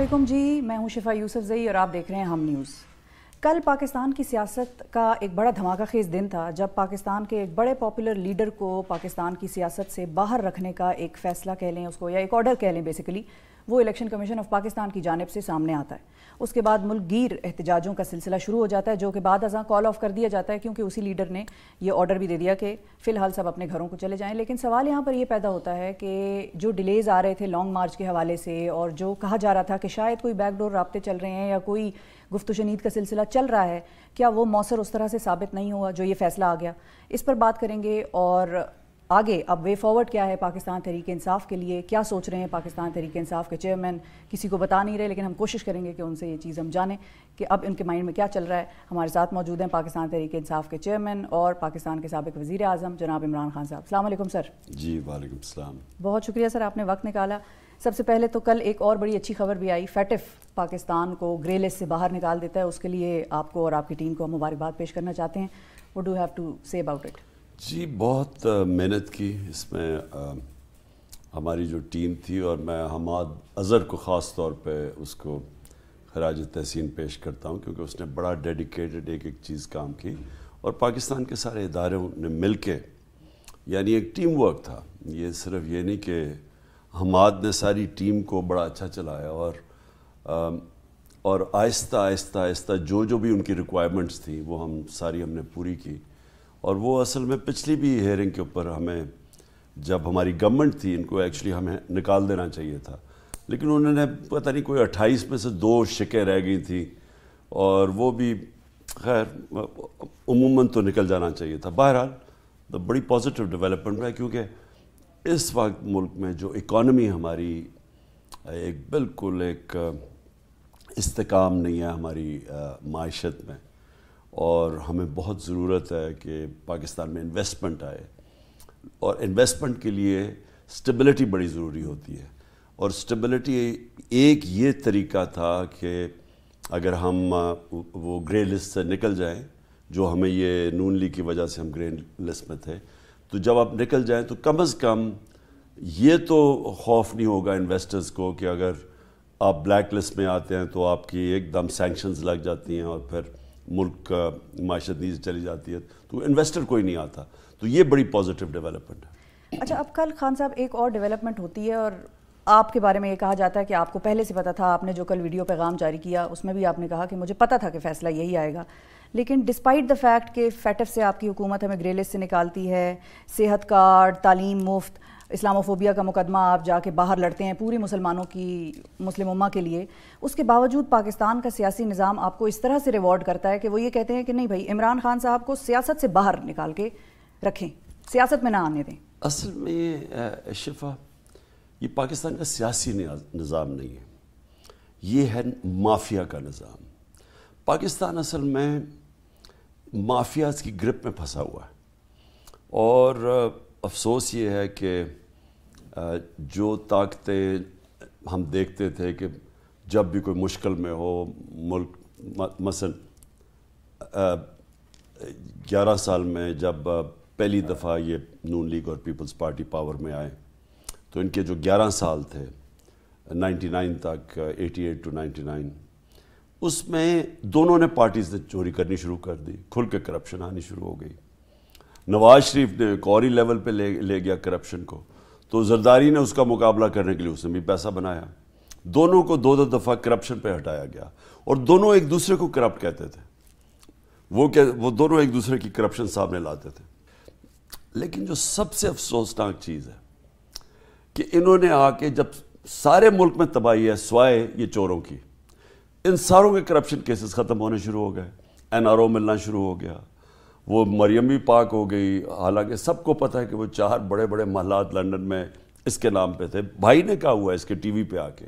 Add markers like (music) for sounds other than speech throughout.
अस्सलाम जी मैं हूं शिफा यूसुफ जई और आप देख रहे हैं हम न्यूज़ कल पाकिस्तान की सियासत का एक बड़ा धमाका खेज दिन था जब पाकिस्तान के एक बड़े पॉपुलर लीडर को पाकिस्तान की सियासत से बाहर रखने का एक फैसला कह लें उसको या एक ऑर्डर कह लें बेसिकली वो इलेक्शन कमीशन ऑफ पाकिस्तान की जानब से सामने आता है उसके बाद गिर एहतजाजों का सिलसिला शुरू हो जाता है जो कि बाद अजा कॉल ऑफ कर दिया जाता है क्योंकि उसी लीडर ने ये ऑर्डर भी दे दिया कि फ़िलहाल सब अपने घरों को चले जाएँ लेकिन सवाल यहाँ पर यह पैदा होता है कि जो डिलेज़ आ रहे थे लॉन्ग मार्च के हवाले से और जो कहा जा रहा था कि शायद कोई बैकडोर रबते चल रहे हैं या कोई गुफ्त शनीद का सिलसिला चल रहा है क्या वो मौसर उस तरह से साबित नहीं हुआ जो ये फैसला आ गया इस पर बात करेंगे और आगे अब वे फॉरवर्ड क्या है पाकिस्तान तहरीक इंसाफ के लिए क्या सोच रहे हैं पाकिस्तान तहरीक इंसाफ के चेयरमैन किसी को बता नहीं रहे लेकिन हम कोशिश करेंगे कि उनसे ये चीज़ हम जाने कि अब इनके माइंड में क्या चल रहा है हमारे साथ मौजूद हैं पाकिस्तान तहरीक इंसाफ के चेयरमैन और पाकिस्तान के सबक वज़ी अजम जनाब इमरान खान साहब अलैक्म सर जी वालेकुम बहुत शुक्रिया सर आपने वक्त निकाला सबसे पहले तो कल एक और बड़ी अच्छी खबर भी आई फैटिफ पाकिस्तान को ग्रे लिस्ट से बाहर निकाल देता है उसके लिए आपको और आपकी टीम को हम मुबारकबाद पेश करना चाहते हैं वो do have to say about it जी बहुत मेहनत की इसमें आ, हमारी जो टीम थी और मैं हमाद अज़र को ख़ास तौर पे उसको खराज तहसीन पेश करता हूँ क्योंकि उसने बड़ा डेडिकेटेड एक एक चीज़ काम की और पाकिस्तान के सारे इदारों ने मिल के यानी एक टीम वर्क था ये सिर्फ ये नहीं कि हमाद ने सारी टीम को बड़ा अच्छा चलाया और आ, और आहिस्ता आहिस्ता आहिस्ता जो जो भी उनकी रिक्वायरमेंट्स थी वो हम सारी हमने पूरी की और वो असल में पिछली भी हेयरिंग के ऊपर हमें जब हमारी गवर्नमेंट थी इनको एक्चुअली हमें निकाल देना चाहिए था लेकिन उन्होंने पता नहीं कोई अट्ठाईस में से दो शिकें रह गई थी और वो भी खैर उमूमन तो निकल जाना चाहिए था बहरहाल तो बड़ी पॉजिटिव डेवलपमेंट है क्योंकि इस वक्त मुल्क में जो इकॉनमी हमारी एक बिल्कुल एक इस्तकाम नहीं है हमारी माशत में और हमें बहुत ज़रूरत है कि पाकिस्तान में इन्वेस्टमेंट आए और इन्वेस्टमेंट के लिए स्टेबिलिटी बड़ी ज़रूरी होती है और स्टेबिलिटी एक ये तरीका था कि अगर हम वो ग्रे लिस्ट से निकल जाएं जो हमें ये नून ली की वजह से हम ग्रे लिस्ट में थे तो जब आप निकल जाएं तो कम अज़ कम ये तो खौफ नहीं होगा इन्वेस्टर्स को कि अगर आप ब्लैक लिस्ट में आते हैं तो आपकी एकदम सैंक्शंस लग जाती हैं और फिर मुल्क का माशत नीचे चली जाती है तो इन्वेस्टर कोई नहीं आता तो ये बड़ी पॉजिटिव डेवलपमेंट है अच्छा अब कल खान साहब एक और डेवलपमेंट होती है और आपके बारे में ये कहा जाता है कि आपको पहले से पता था आपने जो कल वीडियो पैगाम जारी किया उसमें भी आपने कहा कि मुझे पता था कि फैसला यही आएगा लेकिन डिस्पाइट द फैक्ट कि फैटफ से आपकी हुकूमत हमें ग्रे लिस्ट से निकालती है सेहत कार्ड तालीम मुफ्त इस्लामोफोबिया का मुकदमा आप जाके बाहर लड़ते हैं पूरी मुसलमानों की मुस्लिम उम्मा के लिए उसके बावजूद पाकिस्तान का सियासी निज़ाम आपको इस तरह से रिवॉर्ड करता है कि वो ये कहते हैं कि नहीं भाई इमरान खान साहब को सियासत से बाहर निकाल के रखें सियासत में ना आने दें असल में शिफा ये पाकिस्तान का सियासी निज़ाम नहीं है ये है माफिया का निज़ाम पाकिस्तान असल में माफियाज़ की ग्रिप में फंसा हुआ है और अफसोस ये है कि जो ताकतें हम देखते थे कि जब भी कोई मुश्किल में हो मुल्क मसल ग्यारह साल में जब पहली दफ़ा ये नून लीग और पीपल्स पार्टी पावर में आए तो इनके जो 11 साल थे 99 तक 88 टू 99 उसमें दोनों ने पार्टी से चोरी करनी शुरू कर दी खुल के करप्शन आनी शुरू हो गई नवाज शरीफ ने एक और ही लेवल पे ले ले गया करप्शन को तो जरदारी ने उसका मुकाबला करने के लिए उसने भी पैसा बनाया दोनों को दो दो दफ़ा करप्शन पे हटाया गया और दोनों एक दूसरे को करप्ट कहते थे वो क्या वो दोनों एक दूसरे की करप्शन सामने लाते थे लेकिन जो सबसे अफसोसनाक चीज़ है कि इन्होंने आके जब सारे मुल्क में तबाही है स्वाय ये चोरों की इन सारों के करप्शन केसेस ख़त्म होने शुरू हो गए एनआरओ मिलना शुरू हो गया वो मरियम भी पाक हो गई हालांकि सबको पता है कि वो चार बड़े बड़े महलात लंदन में इसके नाम पे थे भाई ने कहा हुआ इसके टीवी पे आके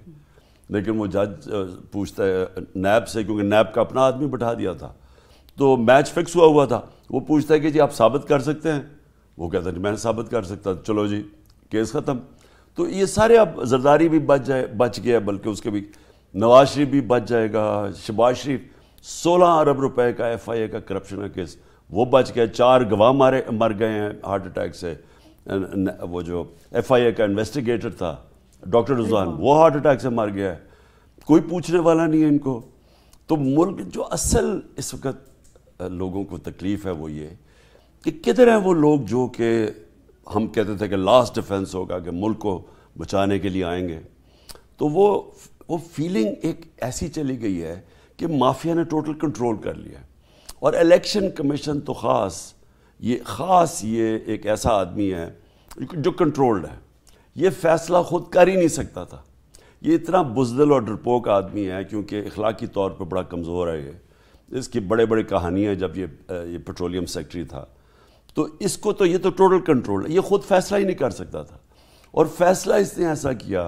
लेकिन वो जज पूछता है नैब से क्योंकि नैब का अपना आदमी बैठा दिया था तो मैच फिक्स हुआ हुआ था वो पूछता है कि जी आप साबित कर सकते हैं वो कहता है मैं साबित कर सकता चलो जी केस ख़त्म तो ये सारे अब जरदारी भी बच जाए बच गया बल्कि उसके भी नवाज शरीफ भी बच जाएगा शबाज शरीफ सोलह अरब रुपए का एफ आई ए का करप्शन का केस वो बच गए चार गवाह मारे मर गए हैं हार्ट अटैक से न, वो जो एफआईए का इन्वेस्टिगेटर था डॉक्टर रुजान वो हार्ट अटैक से मर गया है कोई पूछने वाला नहीं है इनको तो मुल्क जो असल इस वक्त लोगों को तकलीफ़ है वो ये कि किधर हैं वो लोग जो कि हम कहते थे कि लास्ट डिफेंस होगा कि मुल्क को बचाने के लिए आएंगे तो वो वो फीलिंग एक ऐसी चली गई है कि माफिया ने टोटल कंट्रोल कर लिया है और इलेक्शन कमीशन तो ख़ास ये ख़ास ये एक ऐसा आदमी है जो कंट्रोल्ड है ये फ़ैसला ख़ुद कर ही नहीं सकता था ये इतना बुजदल और डरपोक आदमी है क्योंकि अखलाकी तौर पर बड़ा कमज़ोर है ये इसकी बड़े बड़े कहानियाँ जब ये ये पेट्रोलियम सेक्ट्री था तो इसको तो ये तो टोटल कंट्रोल है ये ख़ुद फ़ैसला ही नहीं कर सकता था और फैसला इसने ऐसा किया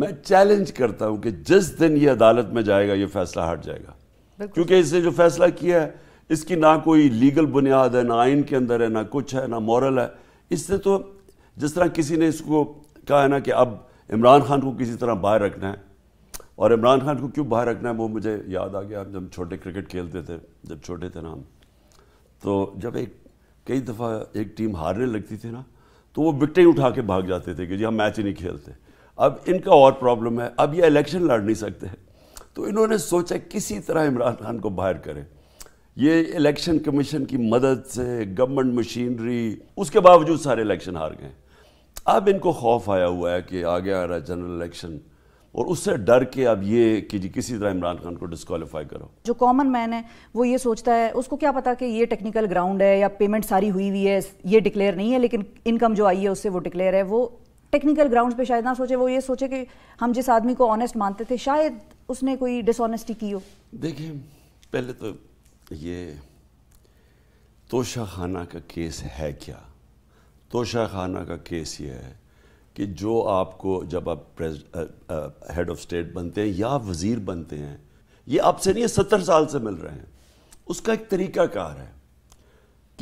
मैं चैलेंज करता हूँ कि जिस दिन ये अदालत में जाएगा ये फ़ैसला हट जाएगा क्योंकि इसने जो फैसला किया है इसकी ना कोई लीगल बुनियाद है ना आइन के अंदर है ना कुछ है ना मॉरल है इसने तो जिस तरह किसी ने इसको कहा है ना कि अब इमरान खान को किसी तरह बाहर रखना है और इमरान खान को क्यों बाहर रखना है वो मुझे याद आ गया जब छोटे क्रिकेट खेलते थे जब छोटे थे ना हम तो जब एक कई दफ़ा एक टीम हारने लगती थी ना तो वो विकटें उठा के भाग जाते थे कि जी हम मैच ही नहीं खेलते अब इनका और प्रॉब्लम है अब ये इलेक्शन लड़ नहीं सकते हैं तो इन्होंने सोचा किसी तरह इमरान खान को बाहर करें ये इलेक्शन कमीशन की मदद से गवर्नमेंट मशीनरी उसके बावजूद सारे इलेक्शन हार गए अब इनको खौफ आया हुआ है कि आगे आ रहा है जनरल इलेक्शन और उससे डर के अब ये कि जी किसी तरह इमरान खान को डिस्कालीफाई करो जो कॉमन मैन है वो ये सोचता है उसको क्या पता कि ये टेक्निकल ग्राउंड है या पेमेंट सारी हुई हुई है ये डिक्लेयर नहीं है लेकिन इनकम जो आई है उससे वो डिक्लेयर है वो टेक्निकल ग्राउंड पे शायद ना सोचे वो ये सोचे कि हम जिस आदमी को ऑनेस्ट मानते थे शायद उसने कोई डिसऑनेस्टी की हो देखिए पहले तो ये तोशा खाना का केस है क्या तोशा खाना का केस ये है कि जो आपको जब आप हेड ऑफ स्टेट बनते हैं या वज़ीर बनते हैं ये आपसे नहीं है सत्तर साल से मिल रहे हैं उसका एक तरीका कार है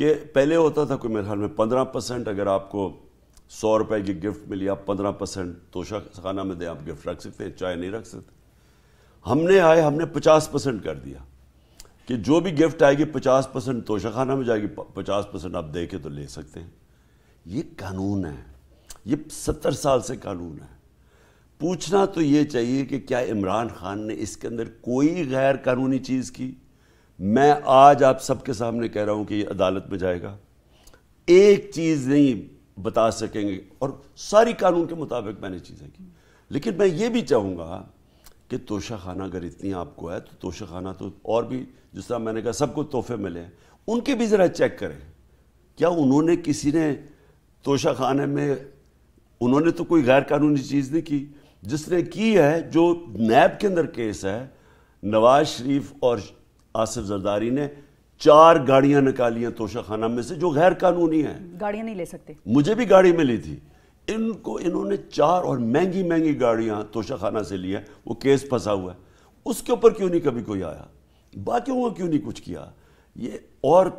कि पहले होता था कोई मेरे ख्याल में पंद्रह परसेंट अगर आपको सौ रुपए की गिफ्ट मिली आप पंद्रह परसेंट तोशा खाना में दें आप गिफ्ट रख सकते हैं चाय नहीं रख सकते हमने आए हमने पचास परसेंट कर दिया कि जो भी गिफ्ट आएगी पचास परसेंट तोशा खाना में जाएगी पचास परसेंट आप दे के तो ले सकते हैं ये कानून है ये सत्तर साल से कानून है पूछना तो ये चाहिए कि क्या इमरान खान ने इसके अंदर कोई गैर कानूनी चीज़ की मैं आज आप सबके सामने कह रहा हूँ कि ये अदालत में जाएगा एक चीज़ नहीं बता सकेंगे और सारी कानून के मुताबिक मैंने चीज़ें की लेकिन मैं ये भी चाहूँगा कि तोशा खाना अगर इतनी आपको है तो तोशा खाना तो और भी जिस तरह मैंने कहा सबको तोहफे मिले हैं उनके भी ज़रा चेक करें क्या उन्होंने किसी ने तोशा खाने में उन्होंने तो कोई गैर कानूनी चीज़ नहीं की जिसने की है जो नैब के अंदर केस है नवाज शरीफ और आसिफ जरदारी ने चार गाड़ियां निकाली तोशाखाना में से जो गैर कानूनी है गाड़ियां नहीं ले सकते मुझे भी गाड़ी मिली थी इनको इन्होंने चार और महंगी महंगी गाड़ियां तोशाखाना से लिया वो केस फंसा हुआ है उसके ऊपर क्यों नहीं कभी कोई आया बाकियों को क्यों नहीं कुछ किया ये और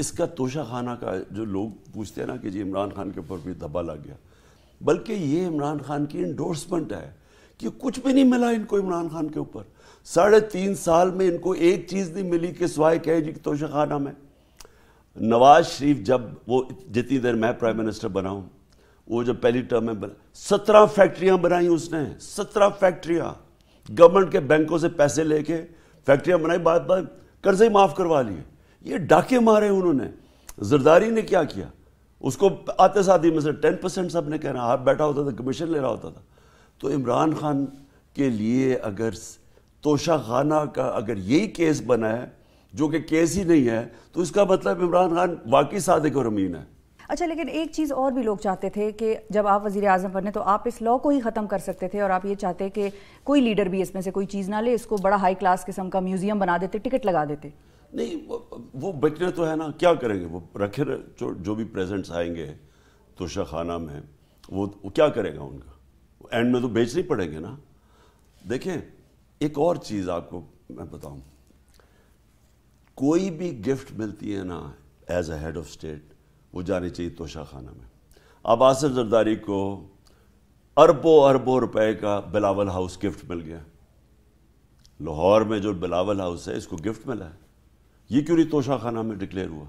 इसका तोशाखाना का जो लोग पूछते हैं ना कि जी इमरान खान के ऊपर भी धब्बा लग गया बल्कि ये इमरान खान की इंडोर्समेंट है कि कुछ भी नहीं मिला इनको इमरान खान के ऊपर साढ़े तीन साल में इनको एक चीज़ नहीं मिली कि सुहाय कहे जी की तोशाखाना में नवाज शरीफ जब वो जितनी देर मैं प्राइम मिनिस्टर बना हूं वो जब पहली टर्म में बना सत्रह फैक्ट्रियां बनाई उसने सत्रह फैक्ट्रियां गवर्नमेंट के बैंकों से पैसे लेके फैक्ट्रियां बनाई बात बात कर्जे माफ़ करवा लिए ये डाके मारे उन्होंने जरदारी ने क्या किया उसको आते साथ ही में से टेन परसेंट सब ने कहना हाथ बैठा होता था कमीशन ले रहा होता था तो इमरान खान के लिए अगर तोशा खाना का अगर यही केस बना है जो कि केस ही नहीं है तो इसका मतलब इमरान खान वाकई सादक और अमीन है अच्छा लेकिन एक चीज़ और भी लोग चाहते थे कि जब आप वज़ी अजम बने तो आप इस लॉ को ही ख़त्म कर सकते थे और आप ये चाहते कि कोई लीडर भी इसमें से कोई चीज़ ना ले इसको बड़ा हाई क्लास किस्म का म्यूज़ियम बना देते टिकट लगा देते नहीं वो बचने तो है ना क्या करेंगे वो रखे जो जो भी प्रेजेंट्स आएंगे तोशा खाना में वो, वो क्या करेगा उनका एंड में तो बेचने पड़ेंगे ना देखें एक और चीज़ आपको मैं बताऊं कोई भी गिफ्ट मिलती है ना as a head of state वो जानी चाहिए तोशा खाना में अब आसिफ जरदारी को अरबों अरबों रुपए का बिलावल हाउस गिफ्ट मिल गया लाहौर में जो बिलावल हाउस है इसको गिफ्ट मिला है ये क्यों नहीं तोशा खाना में डिक्लेयर हुआ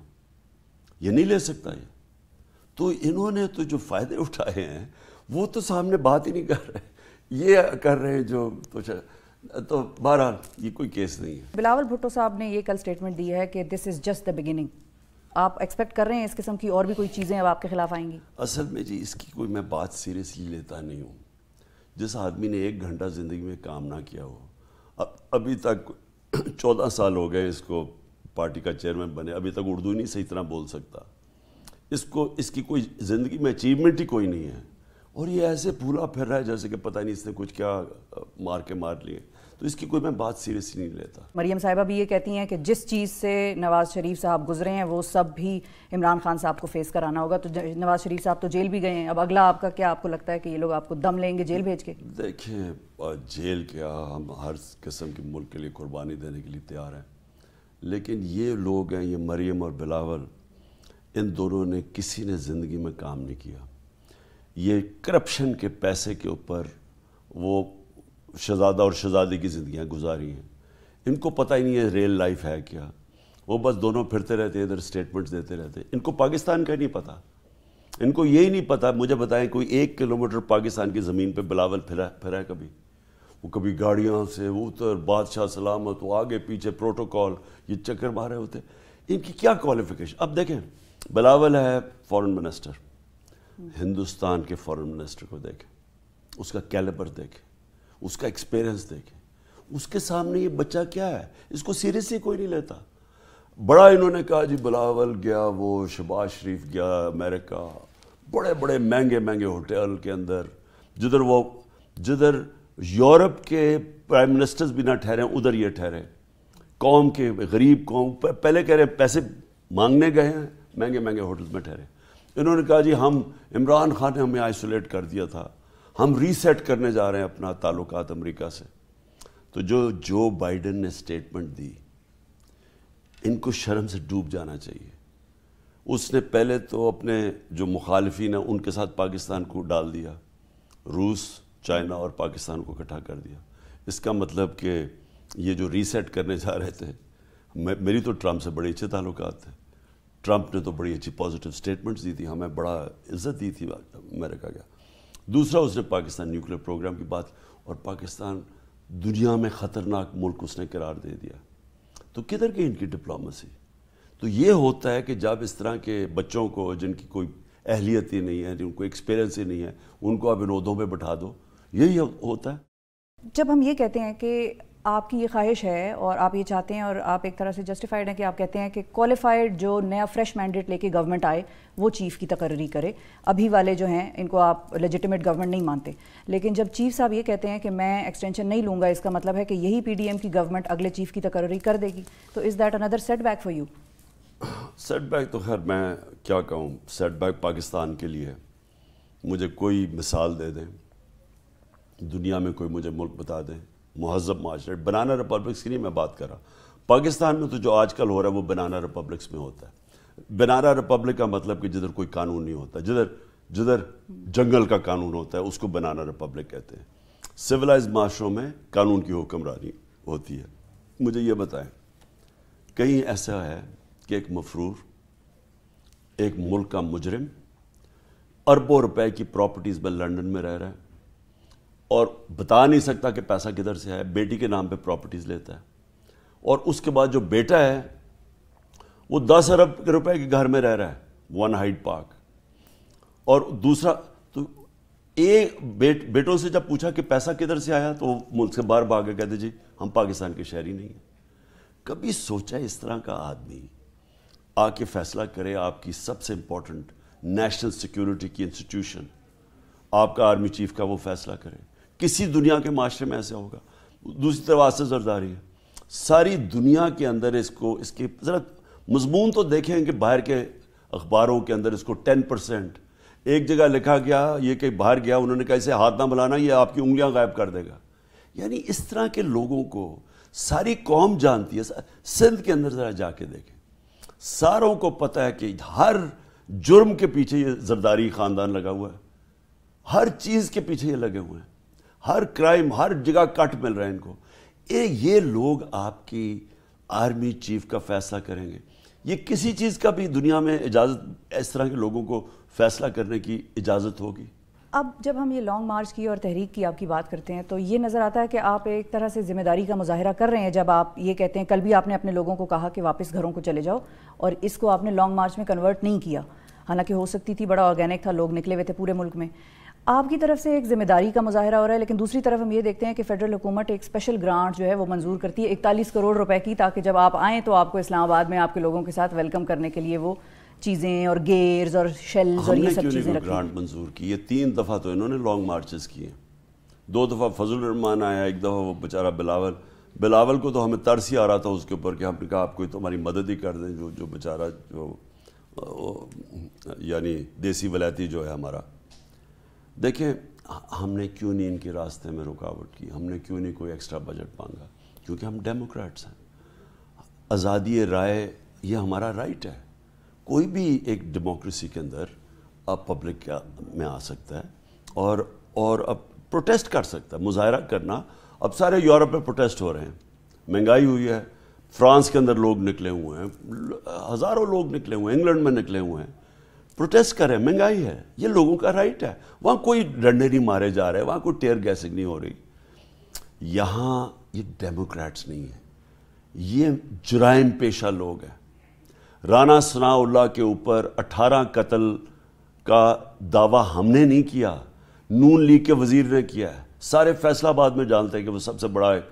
ये नहीं ले सकता ये तो इन्होंने तो जो फ़ायदे उठाए हैं वो तो सामने बात ही नहीं कर रहे ये कर रहे हैं जो तोशा तो बहरहाल ये कोई केस नहीं है बिलावल भुट्टो साहब ने ये कल स्टेटमेंट दी है कि this is just the beginning आप एक्सपेक्ट कर रहे हैं इस किस्म की और भी कोई चीज़ें अब आपके खिलाफ आएंगी असल में जी इसकी कोई मैं बात सीरियसली लेता नहीं हूँ जिस आदमी ने एक घंटा ज़िंदगी में काम ना किया हो अब अभी तक (clears throat) चौदह साल हो गए इसको पार्टी का चेयरमैन बने अभी तक उर्दू नहीं सही तरह बोल सकता इसको इसकी कोई ज़िंदगी में अचीवमेंट ही कोई नहीं है और ये ऐसे पूरा फिर रहा है जैसे कि पता नहीं इसने कुछ क्या मार के मार लिए तो इसकी कोई मैं बात सीरियसली नहीं लेता मरियम साहिबा भी ये कहती हैं कि जिस चीज़ से नवाज़ शरीफ साहब गुजरे हैं वो सब भी इमरान खान साहब को फेस कराना होगा तो नवाज़ शरीफ साहब तो जेल भी गए हैं अब अगला आपका क्या आपको लगता है कि ये लोग आपको दम लेंगे जेल भेज के देखिए जेल क्या हम हर किस्म के मुल्क के लिए कुर्बानी देने के लिए तैयार हैं लेकिन ये लोग हैं ये मरीम और बिलावल इन दोनों ने किसी ने ज़िंदगी में काम नहीं किया ये करप्शन के पैसे के ऊपर वो शहजादा और शहजादी की ज़िंदियाँ गुजारी हैं इनको पता ही नहीं है रियल लाइफ है क्या वो बस दोनों फिरते रहते इधर स्टेटमेंट्स देते रहते इनको पाकिस्तान का नहीं पता इनको ये ही नहीं पता मुझे बताएं कोई एक किलोमीटर पाकिस्तान की ज़मीन पे बिलावल फिरा फिरा है कभी वो कभी गाड़ियों से उतर बादशाह सलामत वो आगे पीछे प्रोटोकॉल ये चक्कर मारे होते इनकी क्या क्वालिफिकेशन अब देखें बिलावल है फॉरेन मिनिस्टर हिंदुस्तान के फॉरेन मिनिस्टर को देखें उसका कैलेबर देखें उसका एक्सपीरियंस देखें उसके सामने ये बच्चा क्या है इसको सीरियसली कोई नहीं लेता बड़ा इन्होंने कहा जी बिलावल गया वो शबाज शरीफ गया अमेरिका बड़े बड़े महंगे महंगे होटल के अंदर जिधर वो जिधर यूरोप के प्राइम मिनिस्टर्स भी ना ठहरे उधर ये ठहरे कौम के गरीब कौम पहले कह रहे पैसे मांगने गए हैं महंगे महंगे होटल्स में ठहरे इन्होंने कहा जी हम इमरान खान ने हमें आइसोलेट कर दिया था हम रीसेट करने जा रहे हैं अपना ताल्लुक अमरीका से तो जो जो बाइडन ने स्टेटमेंट दी इनको शर्म से डूब जाना चाहिए उसने पहले तो अपने जो मुखालफी ने उनके साथ पाकिस्तान को डाल दिया रूस चाइना और पाकिस्तान को इकट्ठा कर दिया इसका मतलब कि ये जो रीसेट करने जा रहे थे मेरी तो ट्रंप से बड़े अच्छे ताल्लुक थे ट्रंप ने तो बड़ी अच्छी पॉजिटिव स्टेटमेंट्स दी थी हमें बड़ा इज्जत दी थी अमेरिका का दूसरा उसने पाकिस्तान न्यूक्लियर प्रोग्राम की बात और पाकिस्तान दुनिया में ख़तरनाक मुल्क उसने करार दे दिया तो किधर गई इनकी डिप्लोमेसी तो ये होता है कि जब इस तरह के बच्चों को जिनकी कोई अहलियत ही नहीं है जिनको एक्सपीरियंस ही नहीं है उनको आप विनोदों में बैठा दो यही होता है जब हम ये कहते हैं कि आपकी ये ख्वाहिश है और आप ये चाहते हैं और आप एक तरह से जस्टिफाइड हैं कि आप कहते हैं कि क्वालिफाइड जो नया फ्रेश मैंडेट लेके गवर्नमेंट आए वो चीफ़ की तकर्री करे अभी वाले जो हैं इनको आप लेजिटिमेट गवर्नमेंट नहीं मानते लेकिन जब चीफ साहब ये कहते हैं कि मैं एक्सटेंशन नहीं लूँगा इसका मतलब है कि यही पी की गवर्नमेंट अगले चीफ़ की तकर्री कर देगी तो is that another setback for you setback तो खैर मैं क्या कहूँ सेट बैक पाकिस्तान के लिए मुझे कोई मिसाल दे दें दुनिया में कोई मुझे मुल्क बता दें महजब माशरे बनाना रिपब्लिक्स की नहीं मैं बात कर रहा पाकिस्तान में तो जो आजकल हो रहा है वो बनाना रिपब्लिक्स में होता है बनाना रिपब्लिक का मतलब कि जिधर कोई कानून नहीं होता जिधर जिधर जंगल का कानून होता है उसको बनाना रिपब्लिक कहते हैं सिविलाइज माशरों में कानून की हुक्मरानी होती है मुझे ये बताएं कहीं ऐसा है कि एक मफरूर एक मुल्क का मुजरिम अरबों रुपए की प्रॉपर्टीज़ में लंदन में रह रहा है और बता नहीं सकता कि पैसा किधर से है बेटी के नाम पे प्रॉपर्टीज़ लेता है और उसके बाद जो बेटा है वो दस अरब के रुपए के घर में रह रहा है वन हाइट पार्क और दूसरा तो एक बेट बेटों से जब पूछा कि पैसा किधर से आया तो मुल्क से बाहर आगे कहते जी हम पाकिस्तान के शहरी नहीं हैं कभी सोचा इस तरह का आदमी आके फैसला करे आपकी सबसे इंपॉर्टेंट नेशनल सिक्योरिटी की इंस्टीट्यूशन आपका आर्मी चीफ का वो फैसला करे किसी दुनिया के माशरे में ऐसे होगा दूसरी तरफ से जरदारी है सारी दुनिया के अंदर इसको इसके ज़रा मजमून तो देखें कि बाहर के अखबारों के अंदर इसको टेन परसेंट एक जगह लिखा गया ये कि बाहर गया उन्होंने कहा इसे हाथ ना मिलाना ये आपकी उंगलियां गायब कर देगा यानी इस तरह के लोगों को सारी कौम जानती है सिंध के अंदर ज़रा जाके देखें सारों को पता है कि हर जुर्म के पीछे ये जरदारी ख़ानदान लगा हुआ है हर चीज़ के पीछे ये लगे हुए हैं हर क्राइम हर जगह कट मिल रहा है इनको ए, ये लोग आपकी आर्मी चीफ का फैसला करेंगे ये किसी चीज़ का भी दुनिया में इजाज़त इस तरह के लोगों को फैसला करने की इजाज़त होगी अब जब हम ये लॉन्ग मार्च की और तहरीक की आपकी बात करते हैं तो ये नज़र आता है कि आप एक तरह से जिम्मेदारी का मुजाहरा कर रहे हैं जब आप ये कहते हैं कल भी आपने अपने लोगों को कहा कि वापस घरों को चले जाओ और इसको आपने लॉन्ग मार्च में कन्वर्ट नहीं किया हालांकि हो सकती थी बड़ा ऑर्गेनिक था लोग निकले हुए थे पूरे मुल्क में आपकी तरफ से एक जिम्मेदारी का मुजाहरा हो रहा है लेकिन दूसरी तरफ हम ये देखते हैं कि फेडरल हुकूमत एक स्पेशल ग्रांट जो है वो मंजूर करती है इकतालीस करोड़ रुपए की ताकि जब आप आएँ तो आपको इस्लामाबाद में आपके लोगों के साथ वेलकम करने के लिए वो चीज़ें और गेयर्स और शेल्स और ये सब चीज़ें ग्रांट मंजूर की ये तीन दफ़ा तो इन्होंने लॉन्ग मार्चेस किए दो दफ़ा फजल रहमान आया एक दफ़ा वो बेचारा बिलावल बिलावल को तो हमें तरस ही आ रहा था उसके ऊपर कि हमने कहा आप कोई तो हमारी मदद ही कर दें जो जो बेचारा जो यानी देसी वलायती जो है हमारा देखिए हमने क्यों नहीं इनके रास्ते में रुकावट की हमने क्यों नहीं कोई एक्स्ट्रा बजट मांगा क्योंकि हम डेमोक्रेट्स हैं आज़ादी राय यह हमारा राइट है कोई भी एक डेमोक्रेसी के अंदर अब पब्लिक में आ सकता है और और अब प्रोटेस्ट कर सकता है मुजाहरा करना अब सारे यूरोप में प्रोटेस्ट हो रहे हैं महंगाई हुई है फ्रांस के अंदर लोग निकले हुए हैं हज़ारों लोग निकले हुए हैं इंग्लैंड में निकले हुए हैं प्रोटेस्ट करें महंगाई है ये लोगों का राइट है वहाँ कोई डंडे नहीं मारे जा रहे वहाँ कोई टेयर गैसिंग नहीं हो रही यहाँ ये डेमोक्रेट्स नहीं है ये जुराइम पेशा लोग हैं राना सनाउल्ला के ऊपर 18 कत्ल का दावा हमने नहीं किया नून लीग के वजीर ने किया है सारे फैसलाबाद में जानते हैं कि वो सबसे बड़ा एक,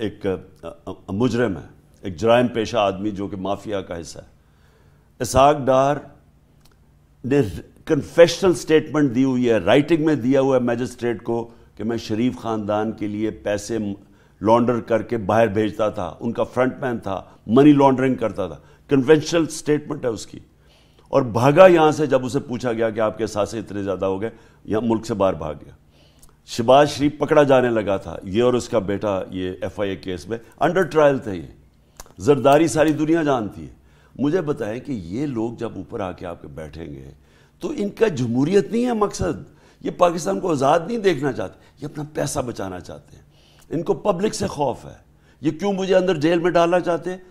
एक मुजरम है एक जुराइम पेशा आदमी जो कि माफिया का हिस्सा है इसहाक डार ने कन्फेशनल स्टेटमेंट दी हुई है राइटिंग में दिया हुआ है मैजिस्ट्रेट को कि मैं शरीफ ख़ानदान के लिए पैसे लॉन्डर करके बाहर भेजता था उनका फ्रंट मैन था मनी लॉन्ड्रिंग करता था कन्वेंशनल स्टेटमेंट है उसकी और भागा यहाँ से जब उसे पूछा गया कि आपके सासे इतने ज़्यादा हो गए यहाँ मुल्क से बाहर भाग गया शिबाज शरीफ पकड़ा जाने लगा था ये और उसका बेटा ये एफआईए केस में अंडर ट्रायल थे ये जरदारी सारी दुनिया जानती है मुझे बताएं कि ये लोग जब ऊपर आके आपके बैठेंगे तो इनका जमहूरियत नहीं है मकसद ये पाकिस्तान को आज़ाद नहीं देखना चाहते ये अपना पैसा बचाना चाहते हैं इनको पब्लिक से खौफ है ये क्यों मुझे अंदर जेल में डालना चाहते हैं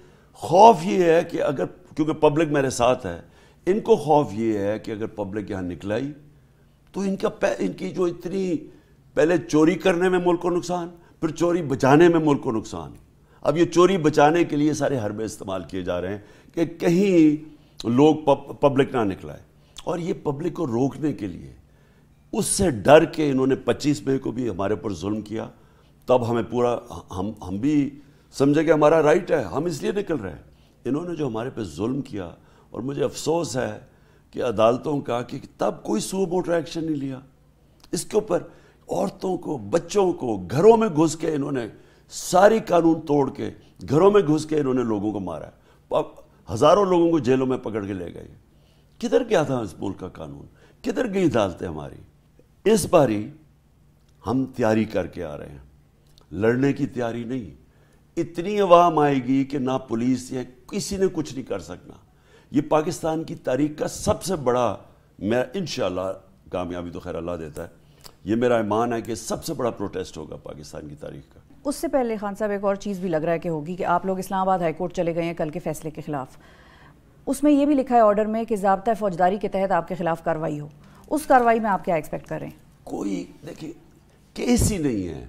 खौफ ये है कि अगर क्योंकि पब्लिक मेरे साथ है इनको खौफ ये है कि अगर पब्लिक यहाँ निकलाई तो इनका इनकी जो इतनी पहले चोरी करने में मुल्क को नुकसान फिर चोरी बचाने में मुल्क को नुकसान अब ये चोरी बचाने के लिए सारे हरबे इस्तेमाल किए जा रहे हैं कि कहीं लोग पब्लिक ना निकलाए और ये पब्लिक को रोकने के लिए उससे डर के इन्होंने 25 मई को भी हमारे ऊपर जुल्म किया तब हमें पूरा हम हम भी समझे कि हमारा राइट है हम इसलिए निकल रहे हैं इन्होंने जो हमारे पे जुल्म किया और मुझे अफसोस है कि अदालतों का कि तब कोई सूब मोटर एक्शन नहीं लिया इसके ऊपर औरतों को बच्चों को घरों में घुस के इन्होंने सारी कानून तोड़ के घरों में घुस के इन्होंने लोगों को मारा हज़ारों लोगों को जेलों में पकड़ के ले गए किधर गया था इस मुल्क का कानून किधर गई अदालतें हमारी इस बारी हम तैयारी करके आ रहे हैं लड़ने की तैयारी नहीं इतनी अवाम आएगी कि ना पुलिस या किसी ने कुछ नहीं कर सकना ये पाकिस्तान की तारीख का सबसे बड़ा मेरा इन कामयाबी तो खैर अल्लाह देता है ये मेरा ईमान है कि सबसे बड़ा प्रोटेस्ट होगा पाकिस्तान की तारीख का उससे पहले खान साहब एक और चीज़ भी लग रहा है कि होगी कि आप लोग इस्लामाबाद हाईकोर्ट चले गए हैं कल के फैसले के ख़िलाफ़ उसमें यह भी लिखा है ऑर्डर में कि जबता फौजदारी के तहत आपके ख़िलाफ़ कार्रवाई हो उस कार्रवाई में आप क्या एक्सपेक्ट कर रहे हैं कोई देखिए केस ही नहीं है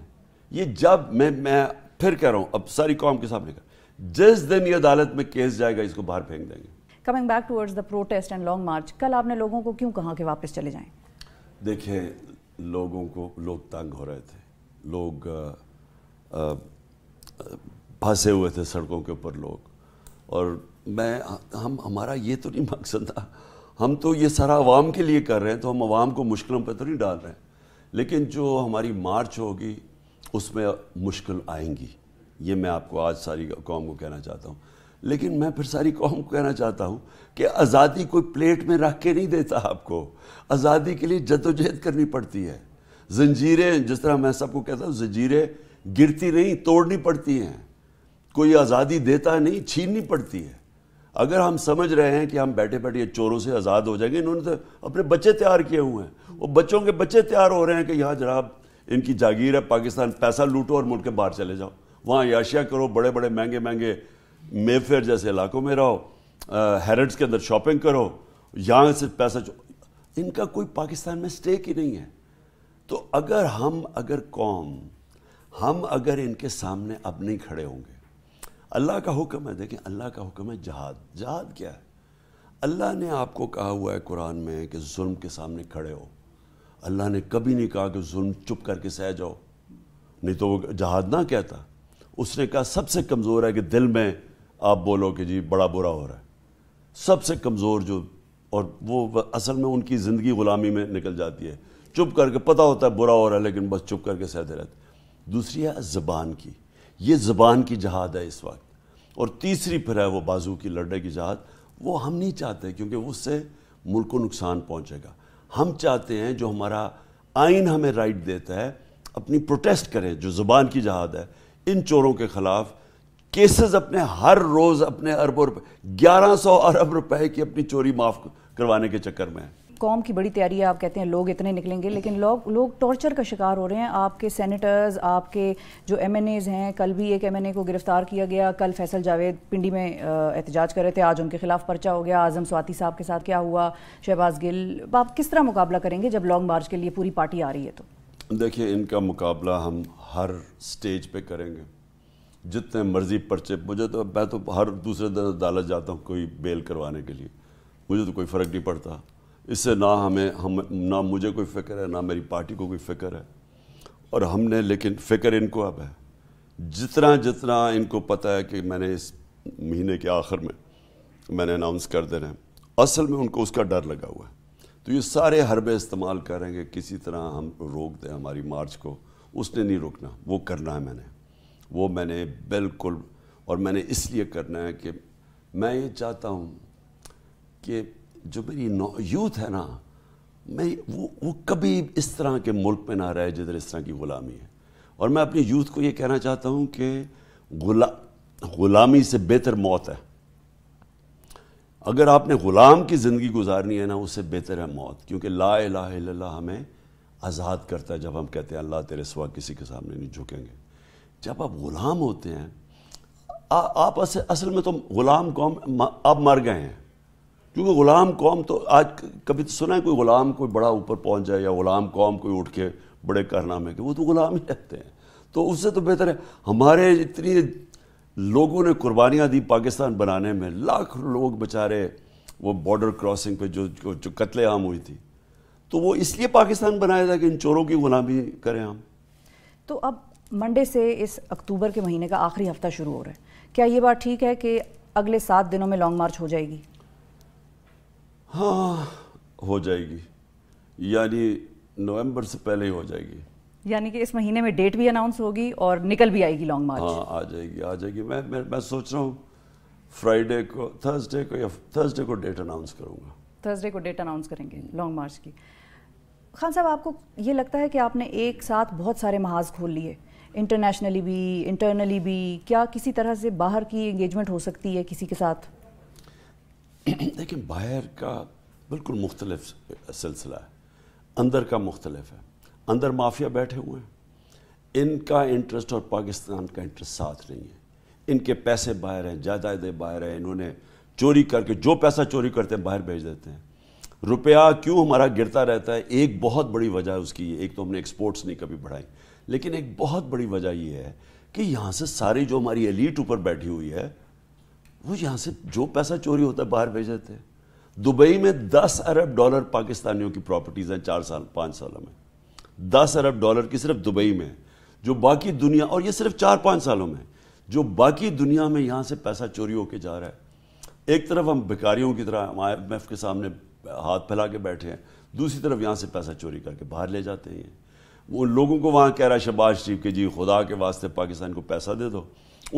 ये जब मैं मैं फिर कह रहा हूँ अब सारी कौम के सामने कर जिस दिन ये अदालत में केस जाएगा इसको बाहर फेंक देंगे coming back towards the protest and long march कल आपने लोगों को क्यों कहा कि वापस चले जाएं देखिए लोगों को लोग तंग हो रहे थे लोग फंसे हुए थे सड़कों के ऊपर लोग और मैं हम हमारा ये तो नहीं मकसद था हम तो ये सारा आवाम के लिए कर रहे हैं तो हम आवाम को मुश्किलों पर तो नहीं डाल रहे हैं लेकिन जो हमारी मार्च होगी उसमें मुश्किल आएंगी ये मैं आपको आज सारी कौम को कहना चाहता हूँ लेकिन मैं फिर सारी कौम को कहना चाहता हूँ कि आज़ादी कोई प्लेट में रख के नहीं देता आपको आज़ादी के लिए जद्दोजहद करनी पड़ती है जंजीरें जिस तरह मैं सबको कहता हूँ जंजीरें गिरती नहीं तोड़नी पड़ती हैं कोई आज़ादी देता नहीं छीननी पड़ती है अगर हम समझ रहे हैं कि हम बैठे बैठे चोरों से आज़ाद हो जाएंगे इन्होंने तो अपने बच्चे तैयार किए हुए हैं वो बच्चों के बच्चे तैयार हो रहे हैं कि यहाँ जनाब इनकी जागीर है पाकिस्तान पैसा लूटो और मुल्क के बाहर चले जाओ वहाँ याशिया करो बड़े बड़े महंगे महंगे मेफेयर जैसे इलाकों में रहो हेरट्स के अंदर शॉपिंग करो यहाँ से पैसा इनका कोई पाकिस्तान में स्टेक ही नहीं है तो अगर हम अगर कौम हम अगर इनके सामने अब नहीं खड़े होंगे अल्लाह का हुक्म है देखें अल्लाह का हुक्म है जहाद जहाद क्या है अल्लाह ने आपको कहा हुआ है कुरान में कि जुल्म के सामने खड़े हो अल्लाह ने कभी नहीं कहा कि जुल्म चुप करके सह जाओ नहीं तो वो जहाद ना कहता उसने कहा सबसे कमज़ोर है कि दिल में आप बोलो कि जी बड़ा बुरा हो रहा है सबसे कमज़ोर जो और वो असल में उनकी ज़िंदगी ग़ुलामी में निकल जाती है चुप करके पता होता है बुरा हो रहा है लेकिन बस चुप करके सहते रहते दूसरी है ज़बान की ये ज़बान की जहाद है इस वक्त और तीसरी फिर है वो बाजू की लड़ने की जहाद वो हम नहीं चाहते क्योंकि उससे मुल्क को नुकसान पहुँचेगा हम चाहते हैं जो हमारा आइन हमें राइट देता है अपनी प्रोटेस्ट करें जो ज़ुबान की जहाद है इन चोरों के ख़िलाफ़ केसेस अपने हर रोज़ अपने अरबों रुपये ग्यारह सौ अरब रुपए की अपनी चोरी माफ़ करवाने के चक्कर में है कौम की बड़ी तैयारी है आप कहते हैं लोग इतने निकलेंगे लेकिन लोग लोग टॉर्चर का शिकार हो रहे हैं आपके सेनेटर्स आपके जो एम एन एज़ हैं कल भी एक एम एन ए को गिरफ्तार किया गया कल फैसल जावेद पिंडी में एहतजाज कर रहे थे आज उनके खिलाफ पर्चा हो गया आजम स्वाति साहब के साथ क्या हुआ शहबाज गिल आप किस तरह मुकाबला करेंगे जब लॉन्ग मार्च के लिए पूरी पार्टी आ रही है तो देखिए इनका मुकाबला हम हर स्टेज पे करेंगे जितने मर्जी पर्चे मुझे तो मैं तो हर दूसरे दिन अदालत जाता हूँ कोई बेल करवाने के लिए मुझे तो कोई फ़र्क नहीं पड़ता इससे ना हमें हम ना मुझे कोई फ़िक्र है ना मेरी पार्टी को कोई फ़िक्र है और हमने लेकिन फ़िक्र इनको अब है जितना जितना इनको पता है कि मैंने इस महीने के आखिर में मैंने अनाउंस कर दे रहे हैं असल में उनको उसका डर लगा हुआ है तो ये सारे हरबे इस्तेमाल करेंगे किसी तरह हम रोक दें हमारी मार्च को उसने नहीं रोकना वो करना है मैंने वो मैंने बिल्कुल और मैंने इसलिए करना है कि मैं ये चाहता हूँ कि जो मेरी यूथ है ना मैं वो वो कभी इस तरह के मुल्क में ना रहे जिधर इस तरह की ग़ुलामी है और मैं अपनी यूथ को ये कहना चाहता हूँ कि गुला ग़ुलामी से बेहतर मौत है अगर आपने ग़ुलाम की ज़िंदगी गुजारनी है ना उससे बेहतर है मौत क्योंकि ला ला हमें आज़ाद करता है जब हम कहते हैं अल्लाह तेरे सुबह किसी के सामने नहीं झुकेंगे जब आप ग़ुलाम होते हैं आ, आप असल में तो ग़ुलाम कौम आप मर गए हैं क्योंकि ग़ुलाम कौम तो आज कभी तो सुना है कोई ग़ुलाम कोई बड़ा ऊपर पहुंच जाए या ग़ुलाम कौम कोई उठ के बड़े कारनामे के वो तो ग़ुलाम ही रहते हैं तो उससे तो बेहतर है हमारे इतनी लोगों ने कुर्बानियाँ दी पाकिस्तान बनाने में लाख लोग बेचारे वो बॉर्डर क्रॉसिंग पे जो जो, जो कत्लेआम हुई थी तो वो इसलिए पाकिस्तान बनाया था कि इन चोरों की गुलामी करें हम तो अब मंडे से इस अक्टूबर के महीने का आखिरी हफ्ता शुरू हो रहा है क्या ये बात ठीक है कि अगले सात दिनों में लॉन्ग मार्च हो जाएगी हाँ (sighs) हो जाएगी यानी नवंबर से पहले ही हो जाएगी यानी कि इस महीने में डेट भी अनाउंस होगी और निकल भी आएगी लॉन्ग मार्च हाँ आ जाएगी आ जाएगी मैं मैं, मैं सोच रहा हूँ फ्राइडे को थर्सडे को या थर्सडे को डेट अनाउंस करूँगा थर्सडे को डेट अनाउंस करेंगे लॉन्ग मार्च की खान साहब आपको ये लगता है कि आपने एक साथ बहुत सारे महाज खोल लिए इंटरनेशनली भी इंटरनली भी क्या किसी तरह से बाहर की एंगेजमेंट हो सकती है किसी के साथ लेकिन (clears throat) बाहर का बिल्कुल मुख्तलफ सिलसिला है अंदर का मुख्तलफ है अंदर माफिया बैठे हुए हैं इनका इंटरेस्ट और पाकिस्तान का इंटरेस्ट साथ नहीं है इनके पैसे बाहर हैं जायदादें बाहर हैं इन्होंने चोरी करके जो पैसा चोरी करते हैं बाहर भेज देते हैं रुपया क्यों हमारा गिरता रहता है एक बहुत बड़ी वजह उसकी है एक तो हमने एक्सपोर्ट्स नहीं कभी बढ़ाई लेकिन एक बहुत बड़ी वजह यह है कि यहाँ से सारी जो हमारी एलीट ऊपर बैठी हुई है वो यहाँ से जो पैसा चोरी होता है बाहर भेज देते हैं दुबई में 10 अरब डॉलर पाकिस्तानियों की प्रॉपर्टीज़ हैं चार साल पाँच सालों में 10 अरब डॉलर की सिर्फ दुबई में जो बाकी दुनिया और ये सिर्फ चार पाँच सालों में जो बाकी दुनिया में यहाँ से पैसा चोरी होके जा रहा है एक तरफ हम भिकारियों की तरह आई के सामने हाथ फैला के बैठे हैं दूसरी तरफ यहाँ से पैसा चोरी करके बाहर ले जाते हैं उन लोगों को वहाँ कह रहा है शबाज शरीफ के जी खुदा के वास्ते पाकिस्तान को पैसा दे दो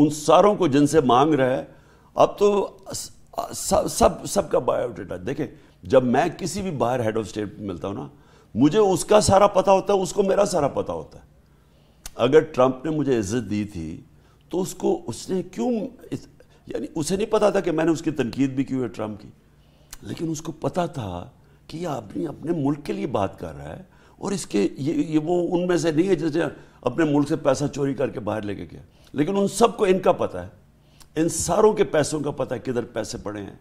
उन सारों को जिनसे मांग रहा है अब तो सब सब सबका बायोडाटा देखें जब मैं किसी भी बाहर हेड ऑफ स्टेट मिलता हूँ ना मुझे उसका सारा पता होता है उसको मेरा सारा पता होता है अगर ट्रंप ने मुझे इज्जत दी थी तो उसको उसने क्यों यानी उसे नहीं पता था कि मैंने उसकी तनकीद भी की है ट्रंप की लेकिन उसको पता था कि ये अपनी अपने मुल्क के लिए बात कर रहा है और इसके ये ये वो उनमें से नहीं है जैसे अपने मुल्क से पैसा चोरी करके बाहर लेके गया लेकिन उन सबको इनका पता है इन सारों के पैसों का पता है किधर पैसे पड़े हैं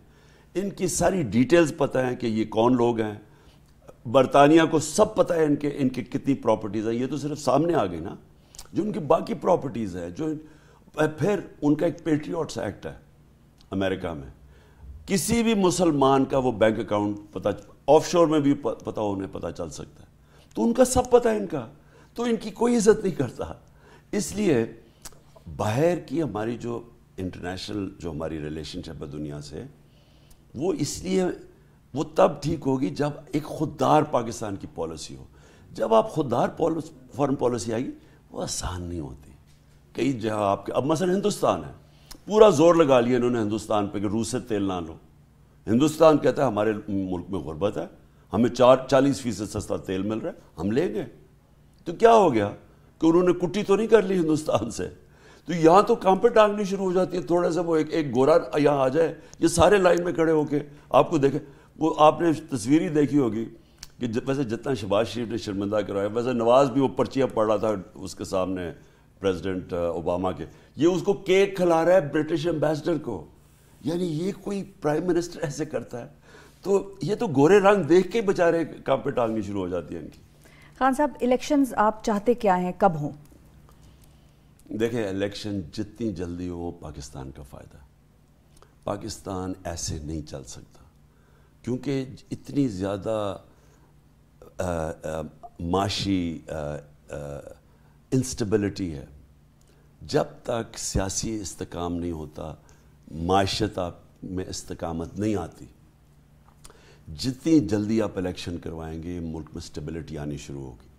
इनकी सारी डिटेल्स पता है कि ये कौन लोग हैं बरतानिया को सब पता है इनके इनके कितनी प्रॉपर्टीज़ है ये तो सिर्फ सामने आ गई ना जो उनकी बाकी प्रॉपर्टीज़ हैं जो फिर उनका एक पेट्रियाट्स एक्ट है अमेरिका में किसी भी मुसलमान का वो बैंक अकाउंट पता ऑफशोर में भी पता उन्हें पता चल सकता है तो उनका सब पता है इनका तो इनकी कोई इज्जत नहीं करता इसलिए बाहर की हमारी जो इंटरनेशनल जो हमारी रिलेशनशिप है दुनिया से वो इसलिए वो तब ठीक होगी जब एक खुददार पाकिस्तान की पॉलिसी हो जब आप खुददार फॉरन पॉलिसी आएगी वो आसान नहीं होती कई जगह आपके अब मसल हिंदुस्तान है पूरा जोर लगा लिया इन्होंने हिंदुस्तान पे कि रूस से तेल ना लो हिंदुस्तान कहता है हमारे मुल्क में गुर्बत है हमें चार चालीस फीसद सस्ता तेल मिल रहा है हम लेंगे तो क्या हो गया कि उन्होंने कुट्टी तो नहीं कर ली हिंदुस्तान से तो यहाँ तो काम पर टांगनी शुरू हो जाती है थोड़ा सा वो एक एक गोरा यहाँ आ जाए ये सारे लाइन में खड़े होके आपको देखें वो आपने तस्वीर ही देखी होगी कि वैसे जितना शहबाज शरीफ ने शर्मिंदा कराया वैसे नवाज़ भी वो पर्चियाँ पढ़ रहा था उसके सामने प्रेसिडेंट ओबामा के ये उसको केक खिला रहा है ब्रिटिश एम्बेसडर को यानी ये कोई प्राइम मिनिस्टर ऐसे करता है तो ये तो गोरे रंग देख के बेचारे काम पर टांगनी शुरू हो जाती है इनकी खान साहब इलेक्शंस आप चाहते क्या हैं कब हों देखें इलेक्शन जितनी जल्दी हो पाकिस्तान का फ़ायदा पाकिस्तान ऐसे नहीं चल सकता क्योंकि इतनी ज़्यादा माशी इंस्टेबिलिटी है जब तक सियासी इस्तकाम नहीं होता माशत आप में इस्तकामत नहीं आती जितनी जल्दी आप इलेक्शन करवाएंगे मुल्क में स्टेबिलिटी आनी शुरू होगी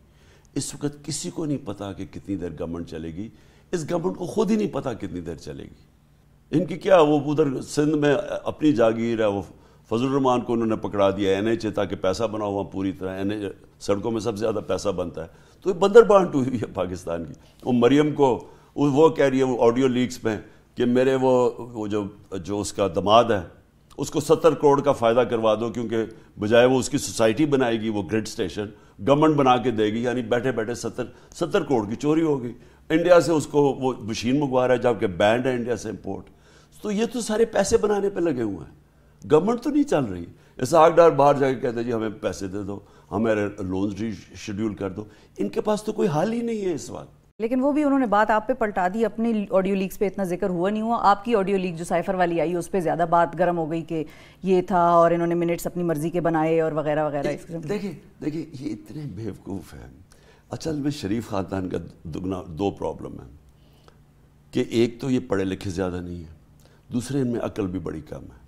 इस वक्त किसी को नहीं पता कि कितनी देर गवर्नमेंट चलेगी इस गवर्नमेंट को खुद ही नहीं पता कितनी देर चलेगी इनकी क्या वो उधर सिंध में अपनी जागीर है वो फजल रहमान को उन्होंने पकड़ा दिया एन एच ए ताकि पैसा बना हुआ पूरी तरह एन सड़कों में सबसे ज़्यादा पैसा बनता है तो ये बंदर बांट हुई है पाकिस्तान की वो मरियम को वो कह रही है वो ऑडियो लीक्स में कि मेरे वो वो जो जो उसका दमाद है उसको सत्तर करोड़ का फ़ायदा करवा दो क्योंकि बजाय वो उसकी सोसाइटी बनाएगी वो ग्रिड स्टेशन गवर्नमेंट बना के देगी यानी बैठे बैठे सत्तर सत्तर करोड़ की चोरी होगी इंडिया से उसको वो मशीन मंगवा रहा है जबकि बैंड है इंडिया से इम्पोर्ट तो ये तो सारे पैसे बनाने पर लगे हुए हैं गवर्नमेंट तो नहीं चल रही ऐसा डार बाहर जाके कहते हैं जी हमें पैसे दे दो हमारे लोन री शेड्यूल कर दो इनके पास तो कोई हाल ही नहीं है इस वक्त लेकिन वो भी उन्होंने बात आप पे पलटा दी अपने ऑडियो लीक्स पे इतना जिक्र हुआ नहीं हुआ आपकी ऑडियो लीक जो साइफर वाली आई उस पर ज़्यादा बात गर्म हो गई कि ये था और इन्होंने मिनट्स अपनी मर्जी के बनाए और वगैरह वगैरह देखिए देखिए ये इतने बेवकूफ़ हैं असल अच्छा, में शरीफ ख़ानदान का दुगना दो प्रॉब्लम है कि एक तो ये पढ़े लिखे ज़्यादा नहीं है दूसरे इनमें अकल भी बड़ी कम है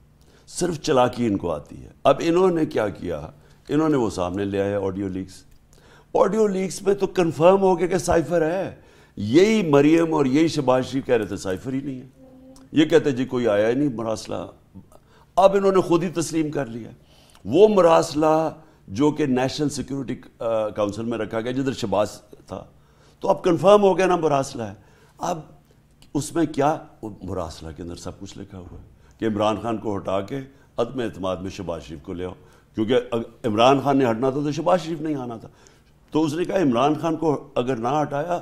सिर्फ चलाकी इनको आती है अब इन्होंने क्या किया इन्होंने वो सामने ले आया ऑडियो लीक्स ऑडियो लीक्स में तो कन्फर्म हो गया कि साइफर है यही मरियम और यही शबाज शरीफ कह रहे थे साइफर ही नहीं है ये कहते जी कोई आया ही नहीं मरासला अब इन्होंने खुद ही तस्लीम कर लिया वो मरासला जो कि नेशनल सिक्योरिटी काउंसिल में रखा गया जिधर शबाज था तो अब कंफर्म हो गया ना मुरासला है अब उसमें क्या मुरासला के अंदर सब कुछ लिखा हुआ है कि इमरान खान को हटा के अदम अतमाद में शबाज शरीफ को ले आओ क्योंकि इमरान खान ने हटना था तो शबाज शरीफ नहीं आना था तो उसने कहा इमरान खान को अगर ना हटाया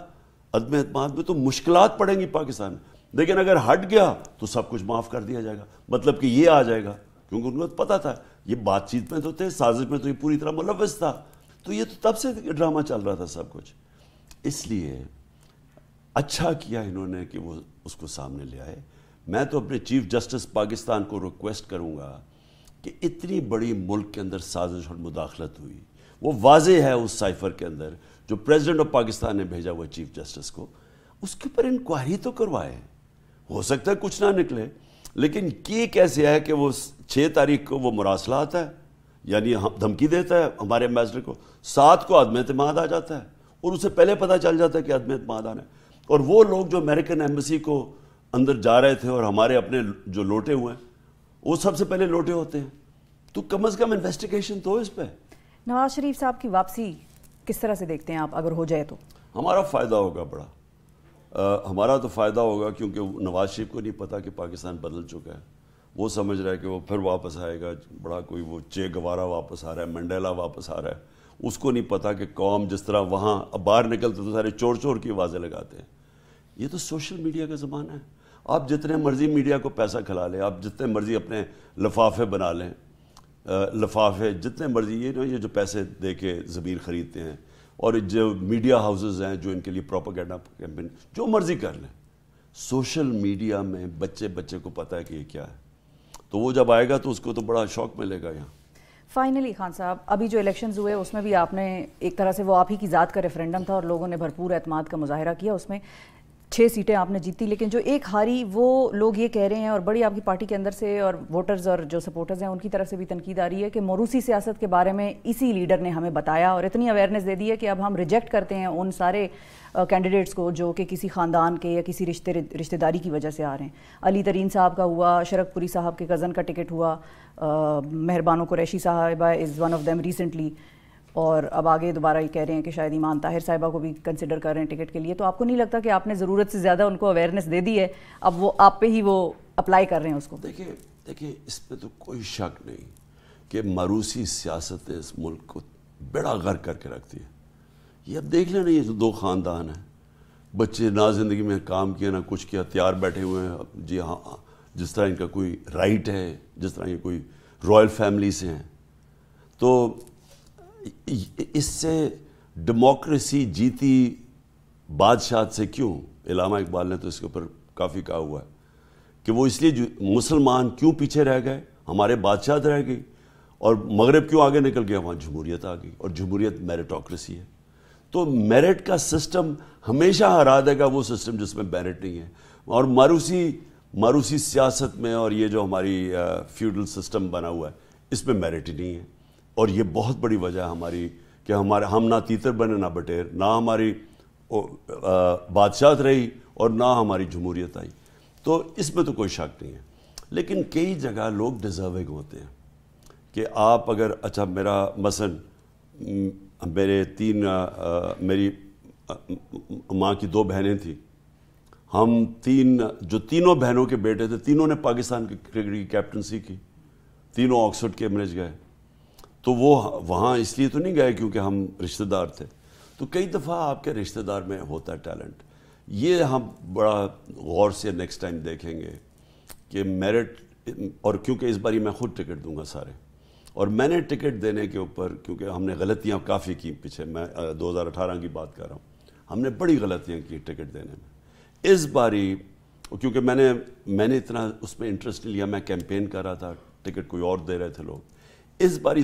अदम अतमाद में तो मुश्किल पड़ेंगी पाकिस्तान में लेकिन अगर हट गया तो सब कुछ माफ़ कर दिया जाएगा मतलब कि ये आ जाएगा क्योंकि उनको पता था ये बातचीत में तो थे साजिश में तो ये पूरी तरह मुलवस था तो ये तो तब से ड्रामा चल रहा था सब कुछ इसलिए अच्छा किया इन्होंने कि वो उसको सामने ले आए मैं तो अपने चीफ जस्टिस पाकिस्तान को रिक्वेस्ट करूँगा कि इतनी बड़ी मुल्क के अंदर साजिश और मुदाखलत हुई वो वाजे है उस साइफर के अंदर जो प्रेसिडेंट ऑफ पाकिस्तान ने भेजा हुआ चीफ जस्टिस को उसके ऊपर इंक्वायरी तो करवाए हो सकता है कुछ ना निकले लेकिन ये कैसे है कि वो छः तारीख को वो मुरासला आता है यानी हम धमकी देता है हमारे एम्बेसडर को सात को आदम अतमाद आ जाता है और उसे पहले पता चल जाता है कि आदम अतमाद आना है और वो लोग जो अमेरिकन एम्बेसी को अंदर जा रहे थे और हमारे अपने जो लोटे हुए हैं वो सबसे पहले लोटे होते हैं तो कम अज़ कम इन्वेस्टिगेशन तो इस पर नवाज शरीफ साहब की वापसी किस तरह से देखते हैं आप अगर हो जाए तो हमारा फ़ायदा होगा बड़ा आ, हमारा तो फ़ायदा होगा क्योंकि नवाज शरीफ को नहीं पता कि पाकिस्तान बदल चुका है वो समझ रहा है कि वो फिर वापस आएगा बड़ा कोई वो चे गवारा वापस आ रहा है मंडेला वापस आ रहा है उसको नहीं पता कि कौम जिस तरह वहाँ अब बाहर निकलते तो सारे चोर चोर की आवाज़ें लगाते हैं ये तो सोशल मीडिया का ज़माना है आप जितने मर्ज़ी मीडिया को पैसा खिला लें आप जितने मर्ज़ी अपने लफाफे बना लें लफाफे जितने मर्ज़ी ये ना ये जो पैसे दे के ज़मीन ख़रीदते हैं और जो मीडिया हाउसेज हैं जो इनके लिए प्रोपागेंडा कैंपेन जो मर्ज़ी कर लें सोशल मीडिया में बच्चे बच्चे को पता है कि ये क्या है तो वो जब आएगा तो उसको तो बड़ा शौक मिलेगा यहाँ फाइनली खान साहब अभी जो इलेक्शन हुए उसमें भी आपने एक तरह से वो आप ही की ज़ात का रेफरेंडम था और लोगों ने भरपूर अतमाद का मुजाहरा किया उसमें छः सीटें आपने जीती लेकिन जो एक हारी वो लोग ये कह रहे हैं और बड़ी आपकी पार्टी के अंदर से और वोटर्स और जो सपोर्टर्स हैं उनकी तरफ से भी तनकीद आ रही है कि मरूसी सियासत के बारे में इसी लीडर ने हमें बताया और इतनी अवेयरनेस दे दी है कि अब हम रिजेक्ट करते हैं उन सारे कैंडिडेट्स को जो कि किसी ख़ानदान के या किसी रिश्ते रिश्तेदारी की वजह से आ रहे हैं अली तरीन साहब का हुआ शरकपुरी साहब के कज़न का टिकट हुआ मेहरबानों कुरैशी साहब is one of them recently और अब आगे दोबारा ये कह रहे हैं कि शायद ईमान ताहिर साहिबा को भी कंसिडर कर रहे हैं टिकट के लिए तो आपको नहीं लगता कि आपने ज़रूरत से ज़्यादा उनको अवेयरनेस दे दी है अब वो आप पे ही वो अप्लाई कर रहे हैं उसको देखिए देखिए इस पर तो कोई शक नहीं कि मारूसी सियासत इस मुल्क को बड़ा गर्क करके रखती है ये अब देख लेना ये जो तो दो ख़ानदान हैं बच्चे ना ज़िंदगी में काम किया ना कुछ किया तैयार बैठे हुए हैं जी हाँ जिस तरह इनका कोई राइट है जिस तरह ये कोई रॉयल फैमिली से हैं तो इससे डेमोक्रेसी जीती बादशाह से क्यों इलामा इकबाल ने तो इसके ऊपर काफ़ी कहा हुआ है कि वो इसलिए मुसलमान क्यों पीछे रह गए हमारे बादशाह तो रह गई और मगरब क्यों आगे निकल गया वहाँ जमहूरियत आ गई और जमहूरियत मेरिटोक्रेसी है तो मेरिट का सिस्टम हमेशा हरा देगा वो सिस्टम जिसमें मेरिट नहीं है और मारूसी मारूसी सियासत में और ये जो हमारी फ्यूडल सिस्टम बना हुआ है इसमें मेरिट ही नहीं है और ये बहुत बड़ी वजह हमारी कि हमारे हम ना तीतर बने ना बटेर ना हमारी बादशाहत रही और ना हमारी जमहूरियत आई तो इसमें तो कोई शक नहीं है लेकिन कई जगह लोग डिज़र्विंग होते हैं कि आप अगर अच्छा मेरा मसन मेरे तीन आ, मेरी माँ की दो बहनें थी हम तीन जो तीनों बहनों के बेटे थे तीनों ने पाकिस्तान की क्रिकेट की कैप्टनसी की तीनों ऑक्सफोर्ड कैम्ब्रिज गए तो वो वहाँ इसलिए तो नहीं गए क्योंकि हम रिश्तेदार थे तो कई दफ़ा आपके रिश्तेदार में होता है टैलेंट ये हम बड़ा गौर से नेक्स्ट टाइम देखेंगे कि मेरिट और क्योंकि इस बारी मैं खुद टिकट दूंगा सारे और मैंने टिकट देने के ऊपर क्योंकि हमने गलतियां काफ़ी की पीछे मैं 2018 की बात कर रहा हूँ हमने बड़ी गलतियां की टिकट देने में इस बारी क्योंकि मैंने मैंने इतना उसमें इंटरेस्ट लिया मैं कैंपेन कर रहा था टिकट कोई और दे रहे थे लोग इस बारी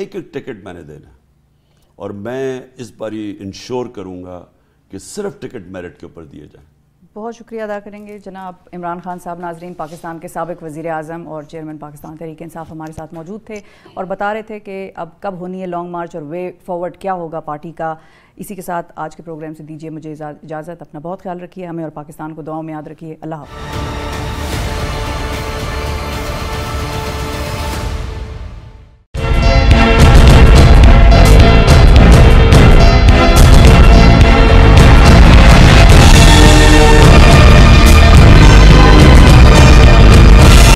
एक एक टिकट मैंने देना और मैं इस बारी इंश्योर करूँगा कि सिर्फ टिकट मेरिट के ऊपर दिए जाए बहुत शुक्रिया अदा करेंगे जनाब इमरान खान साहब नाजरीन पाकिस्तान के सबक वज़ी अजम और चेयरमैन पाकिस्तान तहरीक इंसाफ हमारे साथ मौजूद थे और बता रहे थे कि अब कब होनी है लॉन्ग मार्च और वे फॉरवर्ड क्या होगा पार्टी का इसी के साथ आज के प्रोग्राम से दीजिए मुझे इजाज़त अपना बहुत ख्याल रखिए हमें और पाकिस्तान को दुआओं में याद रखिए अल्लाह हाफ़